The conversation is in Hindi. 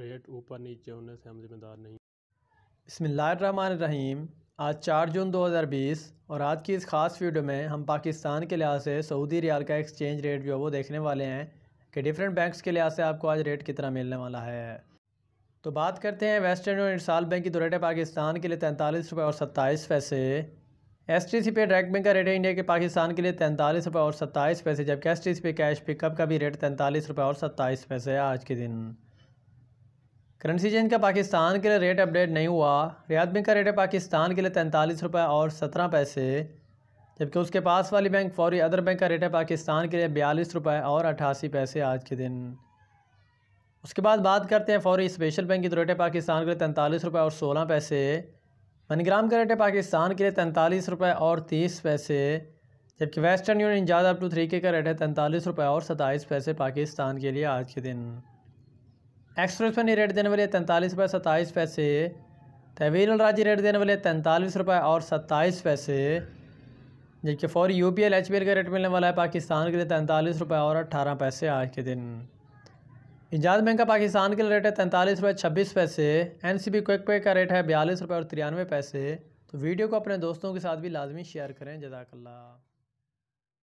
रेट ऊपर नीचे होने से हम जिम्मेदार नहीं रहीम आज चार जून 2020 और आज की इस ख़ास वीडियो में हम पाकिस्तान के लिहाज से सऊदी रियाल का एक्सचेंज रेट जो है वो देखने वाले हैं कि डिफरेंट बैंक्स के लिहाज से आपको आज रेट कितना मिलने वाला है तो बात करते हैं वेस्टर्न यूनियन साल बैंक की तो रेट है पाकिस्तान के लिए तैंतालीस रुपये और सत्ताईस पैसे एस टी सी पे डायरेक्ट बैंक का रेट है इंडिया के पाकिस्तान के लिए तैंतालीस रुपये और सत्ताईस पैसे जबकि एस टी सी पे कैश पिकअप का भी रेट तैंतालीस रुपये और सत्ताईस पैसे है आज के दिन करेंसी चेंज का पाकिस्तान के लिए रेट अपडेट नहीं हुआ रियाद बैंक का रेट है पाकिस्तान के लिए तैंतालीस रुपये और सत्रह पैसे जबकि उसके पास वाली बैंक फौरी अदर बैंक का रेट है पाकिस्तान के लिए बयालीस रुपये और अट्ठासी पैसे आज के दिन उसके बाद बात करते हैं फौरी स्पेशल बैंक की तो रेट है पाकिस्तान के लिए तैंतालीस रुपये और सोलह पैसे मनीग्राम का रेट है पाकिस्तान के लिए तैंतालीस रुपये और तीस पैसे जबकि वेस्टर्न यूनियन ज़्यादा अप टू थ्री के का रेट है तैंतालीस रुपये और सत्ताईस पैसे पाकिस्तान के लिए आज के दिन एक्सप्रेस पे रेट देने वाले तैंतालीस रुपये सत्ताईस पैसे तवील राज्य रेट देने वाले तैंतालीस रुपये और सत्ताईस पैसे जबकि for U P L H P L का रेट मिलने वाला है पाकिस्तान के लिए तैंतालीस रुपये और अट्ठारह पैसे आज के दिन इजाज बैंक का पाकिस्तान के लिए रेट है तैंतालीस रुपये छब्बीस पैसे एन सी बी क्विक पे का रेट है बयालीस रुपये और तिरानवे पैसे तो वीडियो को अपने दोस्तों के साथ भी लाजमी शेयर करें जजाकल्ला